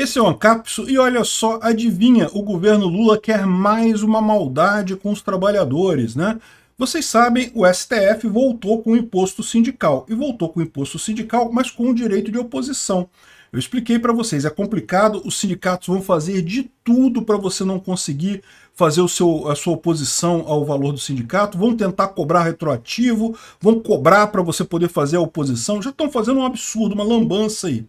Esse é o Ancapso e olha só, adivinha, o governo Lula quer mais uma maldade com os trabalhadores, né? Vocês sabem, o STF voltou com o imposto sindical, e voltou com o imposto sindical, mas com o direito de oposição. Eu expliquei para vocês, é complicado, os sindicatos vão fazer de tudo para você não conseguir fazer o seu, a sua oposição ao valor do sindicato, vão tentar cobrar retroativo, vão cobrar para você poder fazer a oposição, já estão fazendo um absurdo, uma lambança aí.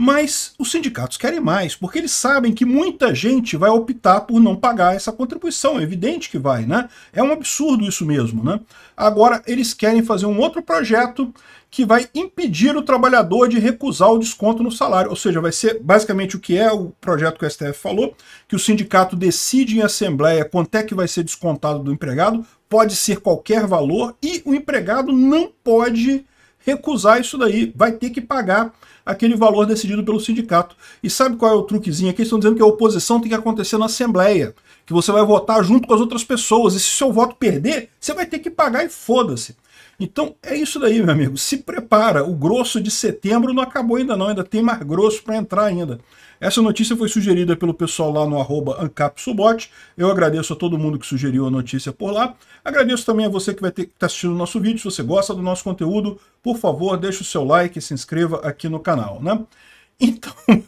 Mas os sindicatos querem mais, porque eles sabem que muita gente vai optar por não pagar essa contribuição. É evidente que vai, né? É um absurdo isso mesmo, né? Agora, eles querem fazer um outro projeto que vai impedir o trabalhador de recusar o desconto no salário. Ou seja, vai ser basicamente o que é o projeto que o STF falou, que o sindicato decide em assembleia quanto é que vai ser descontado do empregado, pode ser qualquer valor, e o empregado não pode recusar isso daí, vai ter que pagar aquele valor decidido pelo sindicato. E sabe qual é o truquezinho aqui? Estão dizendo que a oposição tem que acontecer na Assembleia, que você vai votar junto com as outras pessoas, e se seu voto perder, você vai ter que pagar e foda-se. Então é isso daí, meu amigo. Se prepara, o grosso de setembro não acabou ainda não, ainda tem mais grosso para entrar ainda. Essa notícia foi sugerida pelo pessoal lá no arroba AncapSubot. Eu agradeço a todo mundo que sugeriu a notícia por lá. Agradeço também a você que vai estar tá assistindo o nosso vídeo. Se você gosta do nosso conteúdo, por favor, deixe o seu like e se inscreva aqui no canal. Né? Então,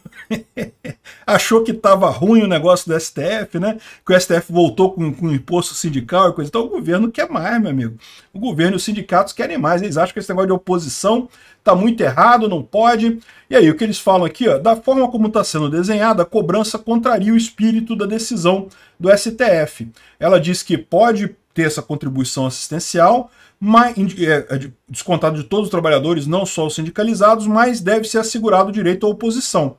achou que estava ruim o negócio do STF, né? Que o STF voltou com, com imposto sindical e coisa. Então o governo quer mais, meu amigo. O governo e os sindicatos querem mais. Eles acham que esse negócio de oposição está muito errado, não pode. E aí, o que eles falam aqui, ó, da forma como está sendo desenhada, a cobrança contraria o espírito da decisão do STF. Ela diz que pode ter essa contribuição assistencial, mas, é, é descontado de todos os trabalhadores, não só os sindicalizados, mas deve ser assegurado o direito à oposição.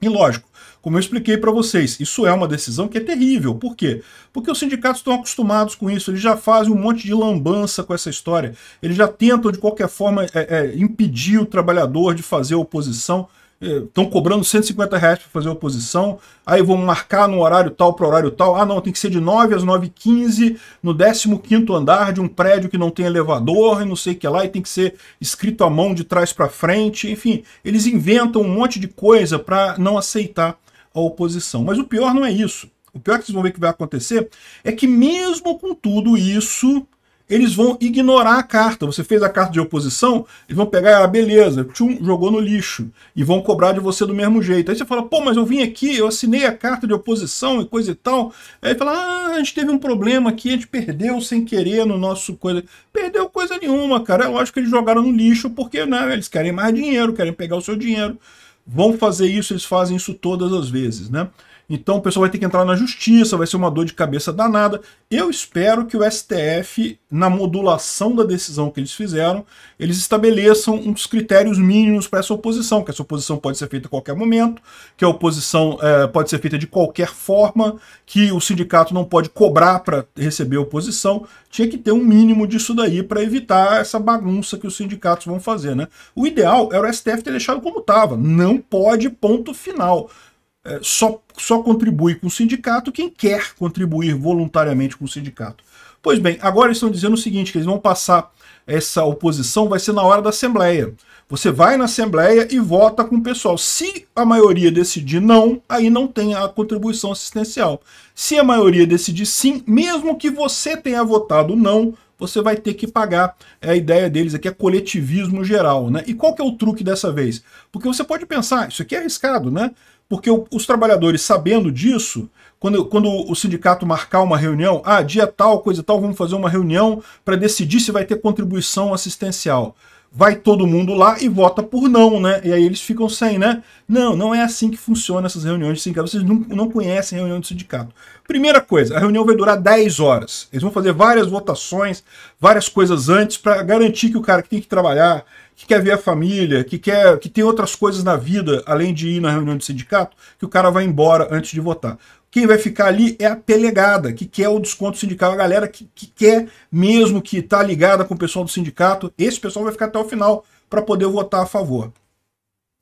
E lógico, como eu expliquei para vocês, isso é uma decisão que é terrível. Por quê? Porque os sindicatos estão acostumados com isso, eles já fazem um monte de lambança com essa história, eles já tentam de qualquer forma é, é, impedir o trabalhador de fazer oposição estão cobrando 150 reais para fazer oposição, aí vão marcar no horário tal para horário tal, ah não, tem que ser de 9 às 9h15 no 15º andar de um prédio que não tem elevador e não sei o que lá, e tem que ser escrito à mão de trás para frente, enfim, eles inventam um monte de coisa para não aceitar a oposição. Mas o pior não é isso. O pior que vocês vão ver que vai acontecer é que mesmo com tudo isso, eles vão ignorar a carta. Você fez a carta de oposição, eles vão pegar, ah, beleza, tchum, jogou no lixo. E vão cobrar de você do mesmo jeito. Aí você fala, pô, mas eu vim aqui, eu assinei a carta de oposição e coisa e tal. Aí fala, ah, a gente teve um problema aqui, a gente perdeu sem querer no nosso coisa. Perdeu coisa nenhuma, cara. É lógico que eles jogaram no lixo porque, né, eles querem mais dinheiro, querem pegar o seu dinheiro. Vão fazer isso, eles fazem isso todas as vezes, né? Então o pessoal vai ter que entrar na justiça, vai ser uma dor de cabeça danada. Eu espero que o STF, na modulação da decisão que eles fizeram, eles estabeleçam uns critérios mínimos para essa oposição, que essa oposição pode ser feita a qualquer momento, que a oposição é, pode ser feita de qualquer forma, que o sindicato não pode cobrar para receber oposição. Tinha que ter um mínimo disso daí para evitar essa bagunça que os sindicatos vão fazer. Né? O ideal era o STF ter deixado como estava. Não pode, ponto final. É, só, só contribui com o sindicato quem quer contribuir voluntariamente com o sindicato. Pois bem, agora estão dizendo o seguinte, que eles vão passar essa oposição, vai ser na hora da Assembleia. Você vai na Assembleia e vota com o pessoal. Se a maioria decidir não, aí não tem a contribuição assistencial. Se a maioria decidir sim, mesmo que você tenha votado não, você vai ter que pagar. É a ideia deles aqui, é coletivismo geral, né? E qual que é o truque dessa vez? Porque você pode pensar, ah, isso aqui é arriscado, né? Porque os trabalhadores, sabendo disso, quando, quando o sindicato marcar uma reunião, ah, dia tal, coisa tal, vamos fazer uma reunião para decidir se vai ter contribuição assistencial. Vai todo mundo lá e vota por não, né? E aí eles ficam sem, né? Não, não é assim que funciona essas reuniões de sindicato. Vocês não, não conhecem a reunião de sindicato. Primeira coisa, a reunião vai durar 10 horas. Eles vão fazer várias votações, várias coisas antes para garantir que o cara que tem que trabalhar que quer ver a família, que quer que tem outras coisas na vida, além de ir na reunião de sindicato, que o cara vai embora antes de votar. Quem vai ficar ali é a pelegada, que quer o desconto sindical, a galera que, que quer mesmo que está ligada com o pessoal do sindicato, esse pessoal vai ficar até o final para poder votar a favor.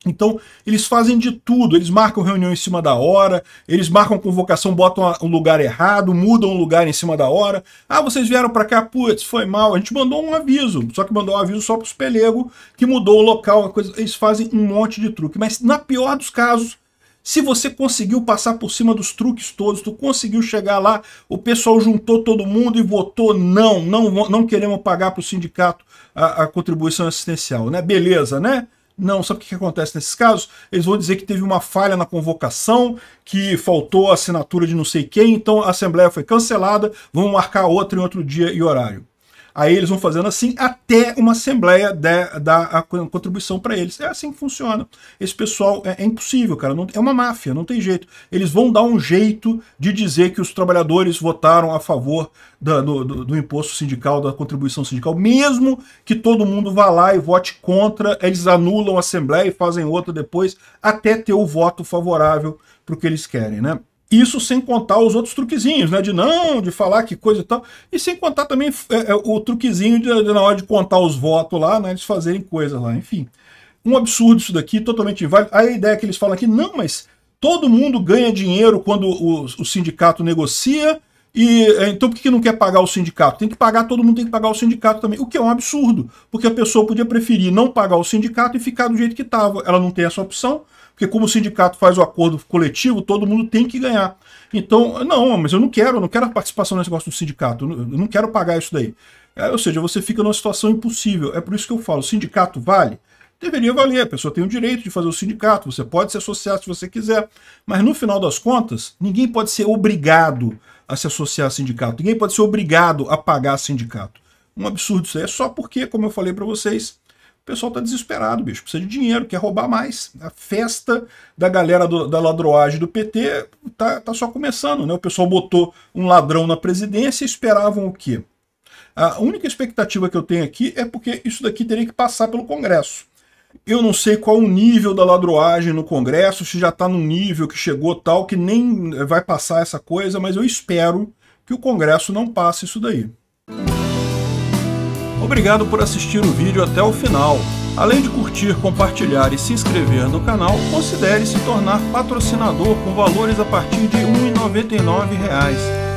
Então, eles fazem de tudo, eles marcam reunião em cima da hora, eles marcam convocação, botam um lugar errado, mudam um lugar em cima da hora. Ah, vocês vieram para cá, putz, foi mal. A gente mandou um aviso, só que mandou um aviso só para os pelego que mudou o local, coisa, eles fazem um monte de truque. Mas na pior dos casos, se você conseguiu passar por cima dos truques todos, tu conseguiu chegar lá, o pessoal juntou todo mundo e votou não, não, não queremos pagar para o sindicato a, a, contribuição assistencial, né? Beleza, né? Não, sabe o que, acontece nesses casos? Eles vão dizer que teve uma falha na convocação, que faltou a assinatura de não sei quem, então a Assembleia foi cancelada, vão marcar outra em outro dia e horário. Aí eles vão fazendo assim até uma assembleia dar a contribuição para eles. É assim que funciona. Esse pessoal é, é impossível, cara. Não, é uma máfia, não tem jeito. Eles vão dar um jeito de dizer que os trabalhadores votaram a favor da, do, do, do, imposto sindical, da contribuição sindical, mesmo que todo mundo vá lá e vote contra, eles anulam a assembleia e fazem outra depois, até ter o voto favorável para o que eles querem, né? Isso sem contar os outros truquezinhos, né? De não, de falar que coisa e tal. E sem contar também é, é, o truquezinho de, de, na hora de contar os votos lá, né? Eles fazerem coisa lá, enfim. Um absurdo isso daqui, totalmente inválido. A ideia é que eles falam aqui, não, mas todo mundo ganha dinheiro quando o, o sindicato negocia, e eh, então por que não quer pagar o sindicato? Tem que pagar, todo mundo tem que pagar o sindicato também. O que é um absurdo, porque a pessoa podia preferir não pagar o sindicato e ficar do jeito que estava. Ela não tem essa opção, porque como o sindicato faz o acordo coletivo, todo mundo tem que ganhar. Então, não, mas eu não quero, eu não quero a participação nesse negócio do sindicato, eu não quero pagar isso daí. É, ou seja, você fica numa situação impossível. É por isso que eu falo, sindicato vale? Deveria valer, a pessoa tem o direito de fazer o sindicato, você pode se associar se você quiser, mas no final das contas, ninguém pode ser obrigado a se associar a sindicato. Ninguém pode ser obrigado a pagar sindicato. Um absurdo isso aí. É só porque, como eu falei para vocês, o pessoal tá desesperado, bicho. Precisa de dinheiro, quer roubar mais. A festa da galera do, da ladroagem do PT tá, tá só começando, né? O pessoal botou um ladrão na presidência e esperavam o quê? A única expectativa que eu tenho aqui é porque isso daqui teria que passar pelo Congresso. Eu não sei qual o nível da ladroagem no Congresso, se já está num nível que chegou tal, que nem vai passar essa coisa, mas eu espero que o Congresso não passe isso daí. Obrigado por assistir o vídeo até o final. Além de curtir, compartilhar e se inscrever no canal, considere se tornar patrocinador com valores a partir de R$ 1,99